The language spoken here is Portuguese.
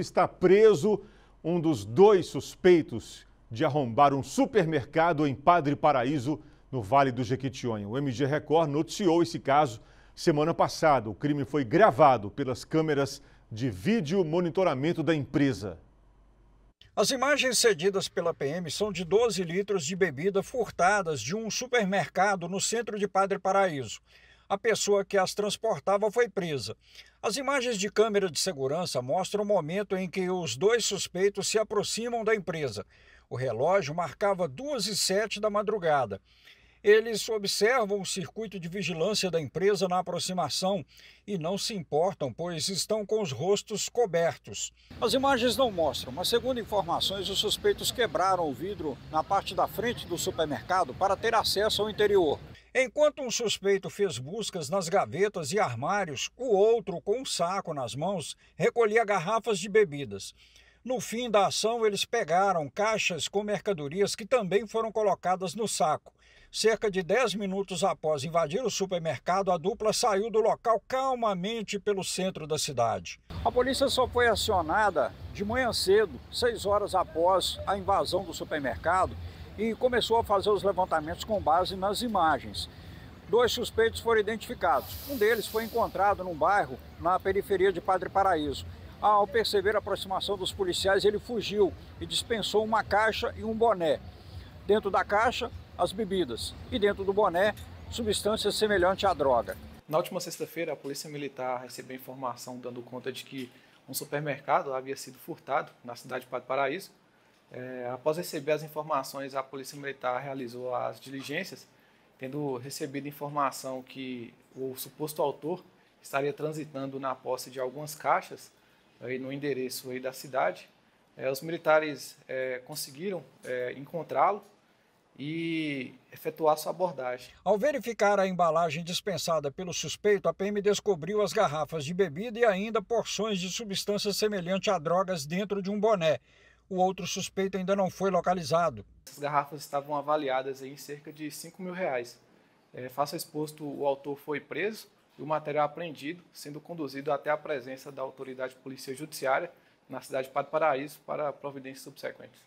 Está preso um dos dois suspeitos de arrombar um supermercado em Padre Paraíso, no Vale do Jequitinhonha. O MG Record noticiou esse caso semana passada. O crime foi gravado pelas câmeras de vídeo monitoramento da empresa. As imagens cedidas pela PM são de 12 litros de bebida furtadas de um supermercado no centro de Padre Paraíso a pessoa que as transportava foi presa. As imagens de câmera de segurança mostram o momento em que os dois suspeitos se aproximam da empresa. O relógio marcava 2 e sete da madrugada. Eles observam o circuito de vigilância da empresa na aproximação e não se importam, pois estão com os rostos cobertos. As imagens não mostram, mas segundo informações, os suspeitos quebraram o vidro na parte da frente do supermercado para ter acesso ao interior. Enquanto um suspeito fez buscas nas gavetas e armários, o outro, com um saco nas mãos, recolhia garrafas de bebidas. No fim da ação, eles pegaram caixas com mercadorias que também foram colocadas no saco. Cerca de 10 minutos após invadir o supermercado, a dupla saiu do local calmamente pelo centro da cidade. A polícia só foi acionada de manhã cedo, seis horas após a invasão do supermercado, e começou a fazer os levantamentos com base nas imagens. Dois suspeitos foram identificados. Um deles foi encontrado num bairro na periferia de Padre Paraíso. Ao perceber a aproximação dos policiais, ele fugiu e dispensou uma caixa e um boné. Dentro da caixa, as bebidas e dentro do boné, substância semelhante à droga. Na última sexta-feira, a Polícia Militar recebeu informação dando conta de que um supermercado havia sido furtado na cidade de Padre Paraíso. É, após receber as informações, a Polícia Militar realizou as diligências, tendo recebido informação que o suposto autor estaria transitando na posse de algumas caixas aí eh, no endereço aí da cidade. É, os militares é, conseguiram encontrá-lo e efetuar sua abordagem. Ao verificar a embalagem dispensada pelo suspeito, a PM descobriu as garrafas de bebida e ainda porções de substâncias semelhantes a drogas dentro de um boné. O outro suspeito ainda não foi localizado. Essas garrafas estavam avaliadas em cerca de 5 mil reais. É, faça exposto, o autor foi preso e o material apreendido, sendo conduzido até a presença da autoridade policial judiciária na cidade de Pato Paraíso para providências subsequentes.